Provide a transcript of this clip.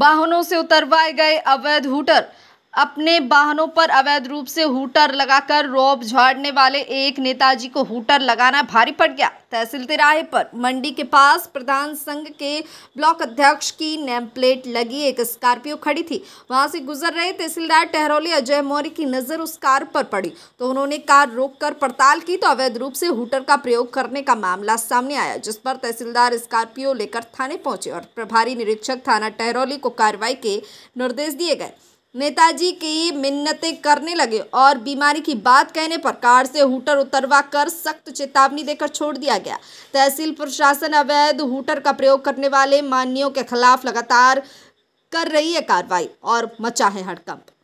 वाहनों से उतरवाए गए अवैध हुटर अपने वाहनों पर अवैध रूप से हुटर लगाकर रोब झाड़ने वाले एक नेताजी को हुटर लगाना भारी पड़ गया तहसील तिराहे पर मंडी के पास प्रधान संघ के ब्लॉक अध्यक्ष की नेम प्लेट लगी एक स्कॉर्पियो खड़ी थी वहां से गुजर रहे तहसीलदार टहरौली अजय मौर्य की नजर उस कार पर पड़ी तो उन्होंने कार रोककर पड़ताल की तो अवैध रूप से हुटर का प्रयोग करने का मामला सामने आया जिस पर तहसीलदार स्कॉर्पियो लेकर थाने पहुंचे और प्रभारी निरीक्षक थाना टहरौली को कार्रवाई के निर्देश दिए गए नेताजी की मिन्नतें करने लगे और बीमारी की बात कहने पर कार से हुटर उतरवा कर सख्त चेतावनी देकर छोड़ दिया गया तहसील प्रशासन अवैध हूटर का प्रयोग करने वाले मान्यों के खिलाफ लगातार कर रही है कार्रवाई और मचा है हड़कंप